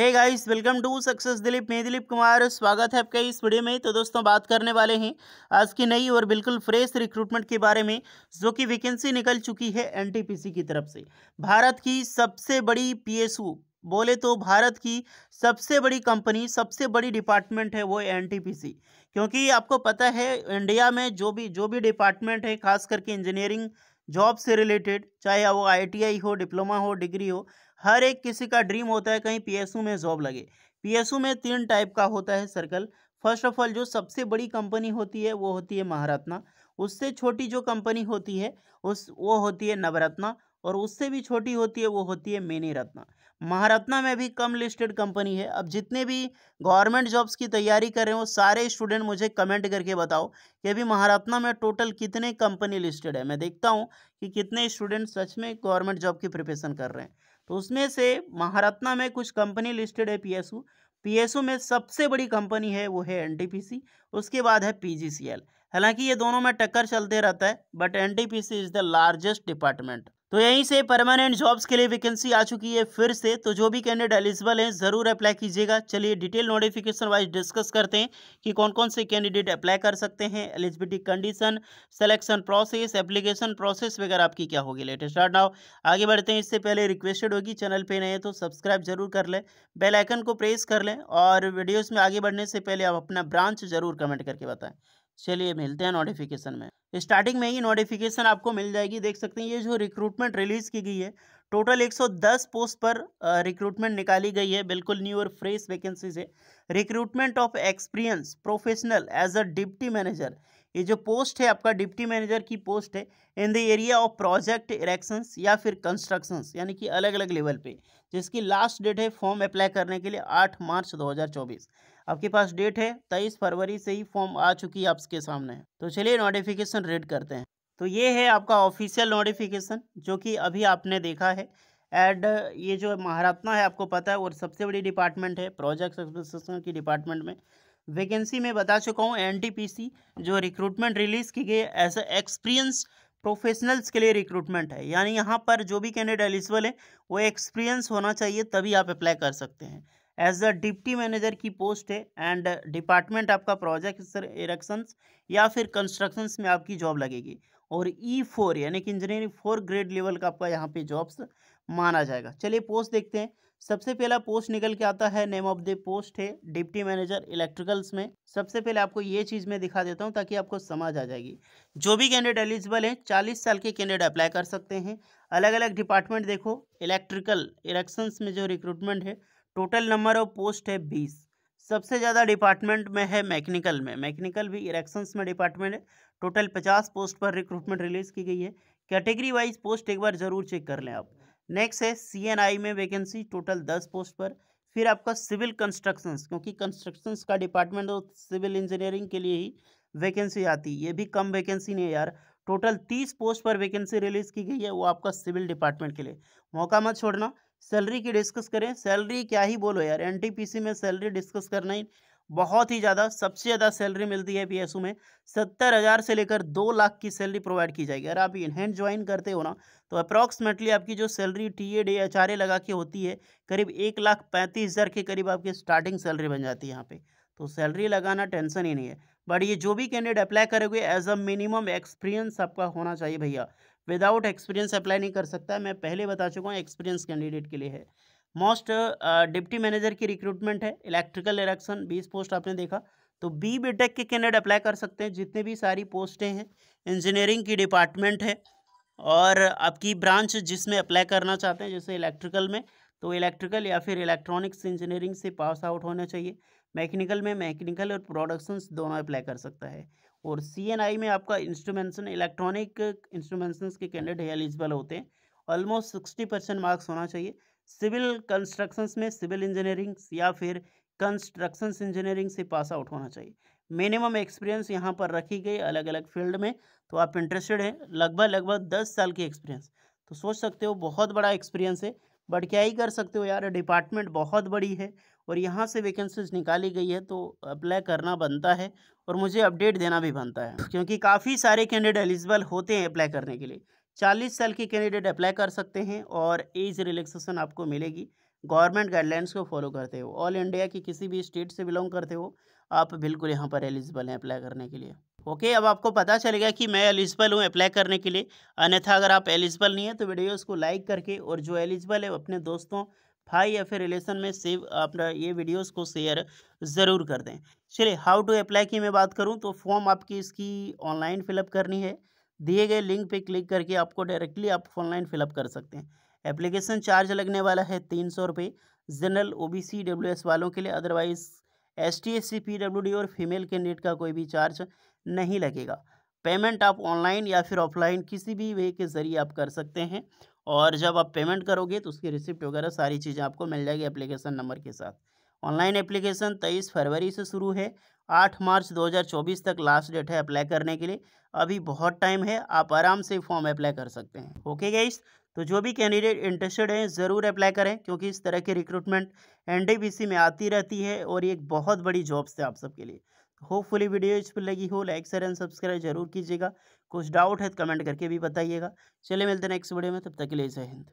hey guys welcome to success Dilip मैं दिलीप कुमार स्वागत है आपका इस वीडियो में तो दोस्तों बात करने वाले हैं आज की नई और बिल्कुल फ्रेश रिक्रूटमेंट के बारे में जो कि वैकेंसी निकल चुकी है एनटीपीसी की तरफ से भारत की सबसे बड़ी पीएसयू बोले तो भारत की सबसे बड़ी कंपनी सबसे बड़ी डिपार्टमेंट है वो एन क्योंकि आपको पता है इंडिया में जो भी जो भी डिपार्टमेंट है खास करके इंजीनियरिंग जॉब से रिलेटेड चाहे वो आई हो डिप्लोमा हो डिग्री हो हर एक किसी का ड्रीम होता है कहीं पीएसयू में जॉब लगे पीएसयू में तीन टाइप का होता है सर्कल फर्स्ट ऑफ ऑल जो सबसे बड़ी कंपनी होती है वो होती है महारत्ना उससे छोटी जो कंपनी होती है उस वो होती है नवरत्ना और उससे भी छोटी होती है वो होती है मिनी रत्ना महारत्ना में भी कम लिस्टेड कंपनी है अब जितने भी गवर्नमेंट जॉब्स की तैयारी कर रहे हो सारे स्टूडेंट मुझे कमेंट करके बताओ कि अभी महारत्ना में टोटल कितने कंपनी लिस्टेड है मैं देखता हूँ कि कितने स्टूडेंट सच में गवर्नमेंट जॉब की प्रिपरेशन कर रहे हैं तो उसमें से महारत्ना में कुछ कंपनी लिस्टेड है पीएसयू पीएसयू में सबसे बड़ी कंपनी है वो है एनटीपीसी उसके बाद है पीजीसीएल हालांकि ये दोनों में टक्कर चलते रहता है but NTPC is the largest department तो यहीं से परमानेंट जॉब्स के लिए वैकेंसी आ चुकी है फिर से तो जो भी कैंडिडेट एलिजिबल हैं ज़रूर अप्लाई कीजिएगा चलिए डिटेल नोटिफिकेशन वाइज डिस्कस करते हैं कि कौन कौन से कैंडिडेट अप्लाई कर सकते हैं eligibility condition selection process application process वगैरह आपकी क्या होगी लेटेस्ट स्टार्ट नाउ आगे बढ़ते हैं इससे पहले रिक्वेस्टेड होगी चैनल पर नए तो सब्सक्राइब जरूर कर लें बेलाइकन को प्रेस कर लें और वीडियोज़ में आगे बढ़ने से पहले आप अपना ब्रांच ज़रूर कमेंट करके बताएँ चलिए मिलते हैं नोटिफिकेशन में स्टार्टिंग में ही नोटिफिकेशन आपको मिल जाएगी देख सकते हैं ये जो रिक्रूटमेंट रिलीज़ की गई है टोटल 110 पोस्ट पर रिक्रूटमेंट निकाली गई है बिल्कुल न्यू और फ्रेश वैकेंसीज है recruitment of experience professional as a deputy manager ये जो पोस्ट है आपका डिप्टी मैनेजर की पोस्ट है in the area of project erections या फिर कंस्ट्रक्शंस यानी कि अलग अलग लेवल पे जिसकी लास्ट डेट है फॉर्म अप्लाई करने के लिए 8 मार्च 2024 आपके पास डेट है तेईस फरवरी से ही फॉर्म आ चुकी है आपके सामने तो चलिए नोटिफिकेशन रेड करते हैं तो ये है आपका ऑफिशियल नोटिफिकेशन जो कि अभी आपने देखा है एड ये जो महारत्मा है आपको पता है और सबसे बड़ी डिपार्टमेंट है प्रोजेक्ट एडमिनिस्ट्रेशन की डिपार्टमेंट में वैकेंसी में बता चुका हूँ एनटीपीसी जो रिक्रूटमेंट रिलीज़ की गई एज एक्सपीरियंस प्रोफेशनल्स के लिए रिक्रूटमेंट है यानी यहाँ पर जो भी कैंडिडेट एलिजिबल है वो एक्सपीरियंस होना चाहिए तभी आप अप्लाई कर सकते हैं एज द डिप्टी मैनेजर की पोस्ट है एंड डिपार्टमेंट आपका प्रोजेक्ट इरेक्शंस या फिर कंस्ट्रक्शंस में आपकी जॉब लगेगी और ई e फोर यानी कि इंजीनियरिंग फोर ग्रेड लेवल का आपका यहाँ पे जॉब्स माना जाएगा चलिए पोस्ट देखते हैं सबसे पहला पोस्ट निकल के आता है नेम ऑफ द पोस्ट है डिप्टी मैनेजर इलेक्ट्रिकल्स में सबसे पहले आपको ये चीज़ मैं दिखा देता हूँ ताकि आपको समझ आ जाएगी जो भी कैंडिडेट एलिजिबल हैं चालीस साल के कैंडिडेट अप्लाई कर सकते हैं अलग अलग डिपार्टमेंट देखो इलेक्ट्रिकल इलेक्शंस में जो रिक्रूटमेंट है टोटल नंबर ऑफ पोस्ट है बीस सबसे ज़्यादा डिपार्टमेंट में है मैकेनिकल में मैकेनिकल भी इलेक्शंस में डिपार्टमेंट है टोटल पचास पोस्ट पर रिक्रूटमेंट रिलीज़ की गई है कैटेगरी वाइज पोस्ट एक बार ज़रूर चेक कर लें आप नेक्स्ट है सीएनआई में वैकेंसी टोटल दस पोस्ट पर फिर आपका सिविल कंस्ट्रक्शंस क्योंकि कंस्ट्रक्शंस का डिपार्टमेंट और तो सिविल इंजीनियरिंग के लिए ही वैकेंसी आती है ये भी कम वैकेंसी नहीं है यार टोटल तीस पोस्ट पर वैकेंसी रिलीज़ की गई है वो आपका सिविल डिपार्टमेंट के लिए मौका मत छोड़ना सैलरी की डिस्कस करें सैलरी क्या ही बोलो यार एनटीपीसी में सैलरी डिस्कस करना ही बहुत ही ज़्यादा सबसे ज़्यादा सैलरी मिलती है पी में सत्तर हज़ार से लेकर दो लाख की सैलरी प्रोवाइड की जाएगी अगर आप इनहैंड ज्वाइन करते हो ना तो अप्रॉक्सीमेटली आपकी जो salary T A D H R A लगा के होती है करीब एक लाख पैंतीस हज़ार के करीब आपकी स्टार्टिंग सैलरी बन जाती है यहाँ पे तो सैलरी लगाना टेंशन ही नहीं है बट ये जो भी कैंडिडेट अप्लाई करेगी एज अ मिनिमम एक्सपीरियंस आपका होना चाहिए भैया विदाउट एक्सपीरियंस अप्लाई नहीं कर सकता मैं पहले बता चुका हूँ एक्सपीरियंस कैंडिडेट के लिए है मोस्ट डिप्टी मैनेजर की रिक्रूटमेंट है इलेक्ट्रिकल इलेक्शन बीस पोस्ट आपने देखा तो बी बीटेक के कैंडिडेट अप्लाई कर सकते हैं जितने भी सारी पोस्टें हैं इंजीनियरिंग की डिपार्टमेंट है और आपकी ब्रांच जिसमें अप्लाई करना चाहते हैं जैसे इलेक्ट्रिकल में तो इलेक्ट्रिकल या फिर इलेक्ट्रॉनिक्स इंजीनियरिंग से पास आउट होना चाहिए मैकेनिकल में मैकेनिकल और प्रोडक्शंस दोनों अप्लाई कर सकता है और सी में आपका इंस्ट्रूमेंशन इलेक्ट्रॉनिक इंस्ट्रूमेंशन के कैंडिडेट एलिजिबल होते हैं ऑलमोस्ट सिक्सटी परसेंट मार्क्स होना चाहिए सिविल कंस्ट्रक्शन में सिविल इंजीनियरिंग या फिर कंस्ट्रक्शन इंजीनियरिंग से पास आउट होना चाहिए मिनिमम एक्सपीरियंस यहाँ पर रखी गई अलग अलग फील्ड में तो आप इंटरेस्टेड हैं लगभग लगभग दस साल की एक्सपीरियंस तो सोच सकते हो बहुत बड़ा एक्सपीरियंस है बट क्या ही कर सकते हो यार डिपार्टमेंट बहुत बड़ी है और यहाँ से वैकेंसीज निकाली गई है तो अप्लाई करना बनता है और मुझे अपडेट देना भी बनता है क्योंकि काफ़ी सारे कैंडिडेट एलिजिबल होते हैं अप्लाई करने के लिए चालीस साल के कैंडिडेट अप्लाई कर सकते हैं और एज रिलैक्सेशन आपको मिलेगी गवर्नमेंट गाइडलाइंस को फॉलो करते हो ऑल इंडिया की किसी भी स्टेट से बिलोंग करते हो आप बिल्कुल यहाँ पर एलिजिबल हैं अप्लाई करने के लिए ओके okay, अब आपको पता चलेगा कि मैं एलिजिबल हूँ अप्लाई करने के लिए अन्यथा अगर आप एलिजिबल नहीं है तो वीडियोज़ को लाइक करके और जो एलिजिबल है अपने दोस्तों भाई या फिर रिलेशन में सेव अपना ये वीडियोस को शेयर ज़रूर कर दें चलिए हाउ टू अप्लाई की मैं बात करूं तो फॉर्म आपकी इसकी ऑनलाइन फिलअप करनी है दिए गए लिंक पे क्लिक करके आपको डायरेक्टली आप ऑनलाइन फिलअप कर सकते हैं एप्लीकेशन चार्ज लगने वाला है तीन सौ रुपये general O B C W S वालों के लिए otherwise S T S C P W D और फीमेल कैंडिडेट का कोई भी चार्ज नहीं लगेगा पेमेंट आप ऑनलाइन या फिर ऑफलाइन किसी भी वे के ज़रिए आप कर सकते हैं और जब आप पेमेंट करोगे तो उसकी रिसिप्ट वगैरह सारी चीज़ें आपको मिल जाएगी एप्लीकेशन नंबर के साथ ऑनलाइन एप्लीकेशन तेईस फरवरी से शुरू है आठ मार्च 2024 तक लास्ट डेट है अप्लाई करने के लिए अभी बहुत टाइम है आप आराम से फॉर्म अप्लाई कर सकते हैं ओके गाइस तो जो भी कैंडिडेट इंटरेस्टेड हैं ज़रूर अप्लाई करें क्योंकि इस तरह की रिक्रूटमेंट एनडीबीसी में आती रहती है और ये एक बहुत बड़ी जॉब्स है आप सबके लिए होपफुली वीडियो इस पर लगी हो लाइक शेयर एंड सब्सक्राइब जरूर कीजिएगा कुछ डाउट है तो कमेंट करके भी बताइएगा चलिए मिलते हैं नेक्स्ट वीडियो में तब तक के लिए जय हिंद